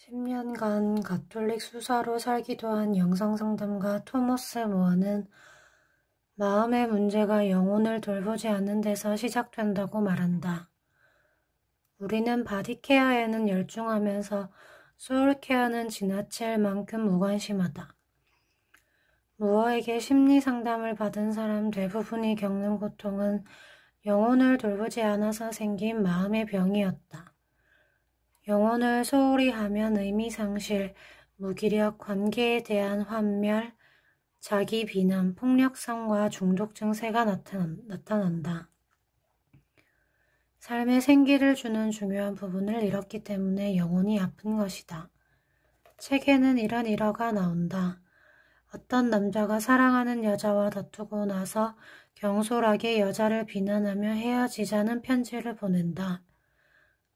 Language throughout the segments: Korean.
10년간 가톨릭 수사로 살기도 한 영상상담가 토머스 모어는 마음의 문제가 영혼을 돌보지 않는 데서 시작된다고 말한다. 우리는 바디케어에는 열중하면서 소울케어는 지나칠 만큼 무관심하다. 무어에게 심리 상담을 받은 사람 대부분이 겪는 고통은 영혼을 돌보지 않아서 생긴 마음의 병이었다. 영혼을 소홀히 하면 의미상실, 무기력 관계에 대한 환멸, 자기 비난, 폭력성과 중독 증세가 나타난, 다 삶에 생기를 주는 중요한 부분을 잃었기 때문에 영혼이 아픈 것이다. 책에는 이런 일화가 나온다. 어떤 남자가 사랑하는 여자와 다투고 나서 경솔하게 여자를 비난하며 헤어지자는 편지를 보낸다.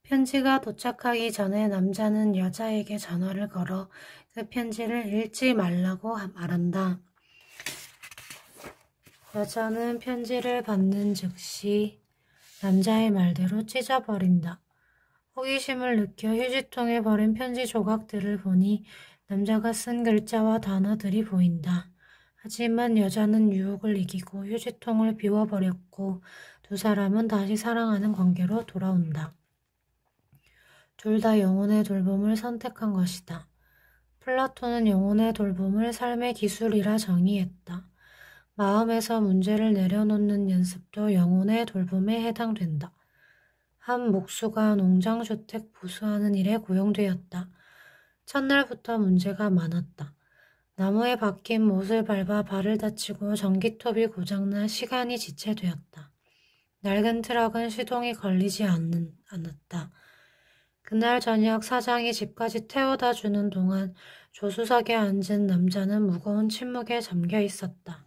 편지가 도착하기 전에 남자는 여자에게 전화를 걸어 그 편지를 읽지 말라고 말한다. 여자는 편지를 받는 즉시 남자의 말대로 찢어버린다. 호기심을 느껴 휴지통에 버린 편지 조각들을 보니 남자가 쓴 글자와 단어들이 보인다. 하지만 여자는 유혹을 이기고 휴지통을 비워버렸고 두 사람은 다시 사랑하는 관계로 돌아온다. 둘다 영혼의 돌봄을 선택한 것이다. 플라톤은 영혼의 돌봄을 삶의 기술이라 정의했다. 마음에서 문제를 내려놓는 연습도 영혼의 돌봄에 해당된다. 한 목수가 농장주택 보수하는 일에 고용되었다. 첫날부터 문제가 많았다. 나무에 박힌 못을 밟아 발을 다치고 전기톱이 고장나 시간이 지체되었다. 낡은 트럭은 시동이 걸리지 않는, 않았다. 그날 저녁 사장이 집까지 태워다 주는 동안 조수석에 앉은 남자는 무거운 침묵에 잠겨 있었다.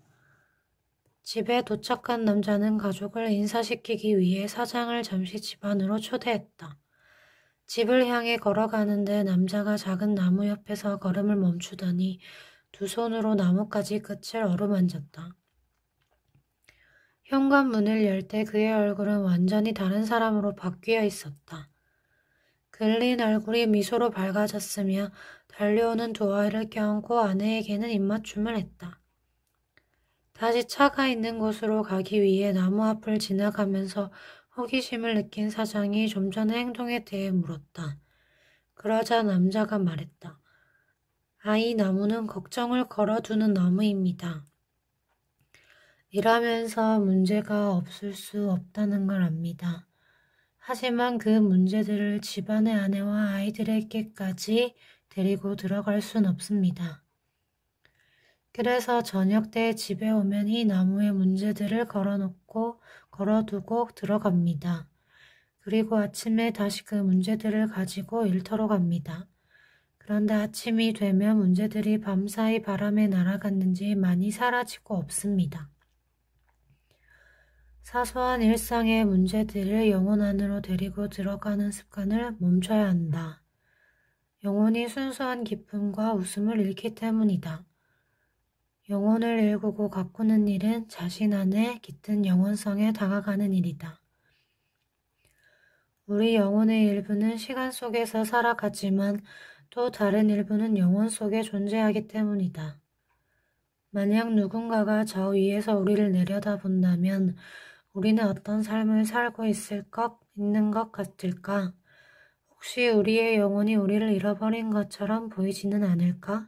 집에 도착한 남자는 가족을 인사시키기 위해 사장을 잠시 집안으로 초대했다. 집을 향해 걸어가는데 남자가 작은 나무 옆에서 걸음을 멈추더니 두 손으로 나뭇가지 끝을 어루만졌다. 현관문을 열 때 그의 얼굴은 완전히 다른 사람으로 바뀌어 있었다. 글린 얼굴이 미소로 밝아졌으며 달려오는 두 아이를 껴안고 아내에게는 입맞춤을 했다. 다시 차가 있는 곳으로 가기 위해 나무 앞을 지나가면서 호기심을 느낀 사장이 좀 전의 행동에 대해 물었다. 그러자 남자가 말했다. 아이 나무는 걱정을 걸어두는 나무입니다. 일하면서 문제가 없을 수 없다는 걸 압니다. 하지만 그 문제들을 집안의 아내와 아이들에게까지 데리고 들어갈 순 없습니다. 그래서 저녁 때 집에 오면 이 나무의 문제들을 걸어놓고 걸어두고 들어갑니다. 그리고 아침에 다시 그 문제들을 가지고 일터로 갑니다. 그런데 아침이 되면 문제들이 밤사이 바람에 날아갔는지 많이 사라지고 없습니다. 사소한 일상의 문제들을 영혼 안으로 데리고 들어가는 습관을 멈춰야 한다. 영혼이 순수한 기쁨과 웃음을 잃기 때문이다. 영혼을 일구고 가꾸는 일은 자신 안에 깃든 영혼성에 다가가는 일이다. 우리 영혼의 일부는 시간 속에서 살아갔지만또 다른 일부는 영혼 속에 존재하기 때문이다. 만약 누군가가 저 위에서 우리를 내려다본다면 우리는 어떤 삶을 살고 있을 것, 있는 것 같을까? 혹시 우리의 영혼이 우리를 잃어버린 것처럼 보이지는 않을까?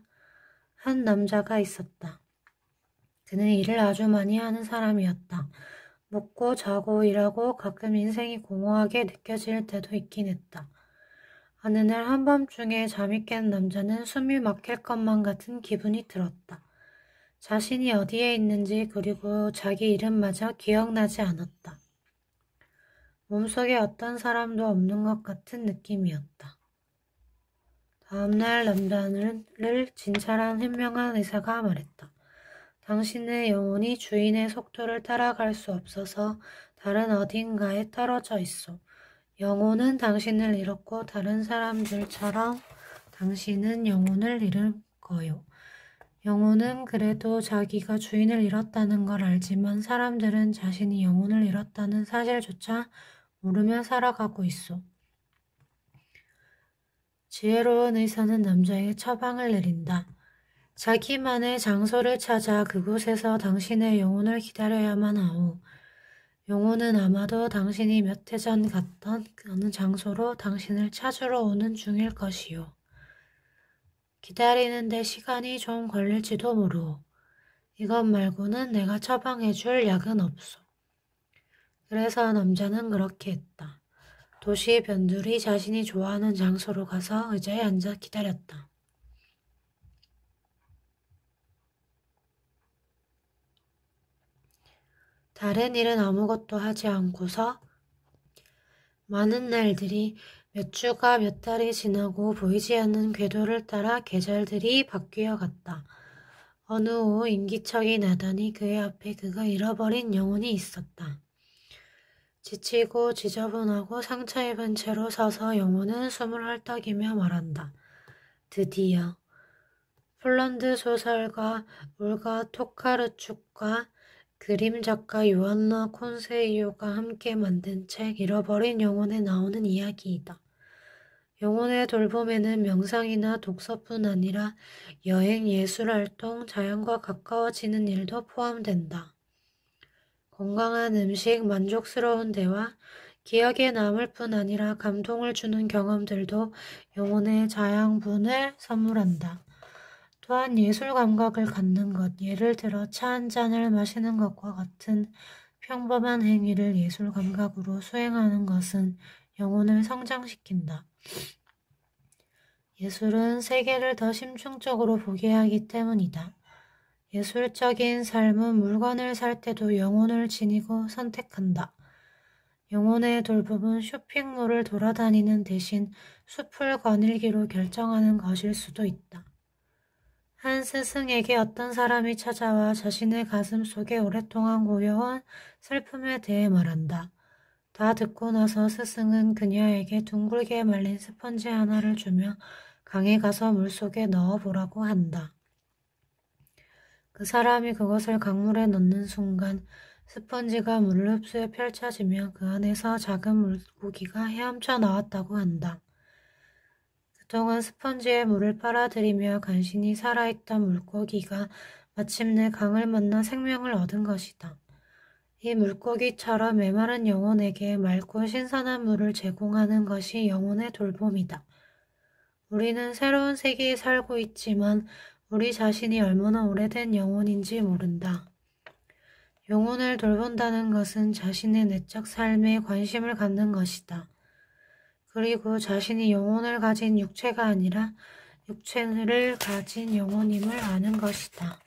한 남자가 있었다. 그는 일을 아주 많이 하는 사람이었다. 먹고 자고 일하고 가끔 인생이 공허하게 느껴질 때도 있긴 했다. 어느 날 한밤중에 잠이 깬 남자는 숨이 막힐 것만 같은 기분이 들었다. 자신이 어디에 있는지 그리고 자기 이름마저 기억나지 않았다. 몸속에 어떤 사람도 없는 것 같은 느낌이었다. 다음날 남자를 진찰한 현명한 의사가 말했다. 당신의 영혼이 주인의 속도를 따라갈 수 없어서 다른 어딘가에 떨어져 있어. 영혼은 당신을 잃었고 다른 사람들처럼 당신은 영혼을 잃을 거요. 영혼은 그래도 자기가 주인을 잃었다는 걸 알지만 사람들은 자신이 영혼을 잃었다는 사실조차 모르며 살아가고 있어. 지혜로운 의사는 남자에게 처방을 내린다. 자기만의 장소를 찾아 그곳에서 당신의 영혼을 기다려야만 하오. 영혼은 아마도 당신이 몇 해 전 갔던 어느 장소로 당신을 찾으러 오는 중일 것이오 기다리는데 시간이 좀 걸릴지도 모르 이것 말고는 내가 처방해줄 약은 없어. 그래서 남자는 그렇게 했다. 도시 의 변두리 자신이 좋아하는 장소로 가서 의자에 앉아 기다렸다. 다른 일은 아무것도 하지 않고서 많은 날들이 몇 주가 몇 달이 지나고 보이지 않는 궤도를 따라 계절들이 바뀌어 갔다. 어느 후 인기척이 나다니 그의 앞에 그가 잃어버린 영혼이 있었다. 지치고 지저분하고 상처 입은 채로 서서 영혼은 숨을 헐떡이며 말한다. 드디어 폴란드 소설가 울가 토카르축과 그림 작가 요한나 콘세이오가 함께 만든 책 잃어버린 영혼에 나오는 이야기이다. 영혼의 돌봄에는 명상이나 독서뿐 아니라 여행, 예술 활동, 자연과 가까워지는 일도 포함된다. 건강한 음식, 만족스러운 대화, 기억에 남을 뿐 아니라 감동을 주는 경험들도 영혼의 자양분을 선물한다. 또한 예술 감각을 갖는 것, 예를 들어 차 한 잔을 마시는 것과 같은 평범한 행위를 예술 감각으로 수행하는 것은 영혼을 성장시킨다. 예술은 세계를 더 심층적으로 보게 하기 때문이다. 예술적인 삶은 물건을 살 때도 영혼을 지니고 선택한다. 영혼의 돌봄은 쇼핑몰을 돌아다니는 대신 숲을 거닐기로 결정하는 것일 수도 있다. 한 스승에게 어떤 사람이 찾아와 자신의 가슴 속에 오랫동안 고여온 슬픔에 대해 말한다. 다 듣고 나서 스승은 그녀에게 둥글게 말린 스펀지 하나를 주며 강에 가서 물속에 넣어보라고 한다. 그 사람이 그것을 강물에 넣는 순간 스펀지가 물흡수에 펼쳐지며 그 안에서 작은 물고기가 헤엄쳐 나왔다고 한다. 보통은 스펀지에 물을 빨아들이며 간신히 살아있던 물고기가 마침내 강을 만나 생명을 얻은 것이다. 이 물고기처럼 메마른 영혼에게 맑고 신선한 물을 제공하는 것이 영혼의 돌봄이다. 우리는 새로운 세계에 살고 있지만 우리 자신이 얼마나 오래된 영혼인지 모른다. 영혼을 돌본다는 것은 자신의 내적 삶에 관심을 갖는 것이다. 그리고 자신이 영혼을 가진 육체가 아니라 육체를 가진 영혼임을 아는 것이다.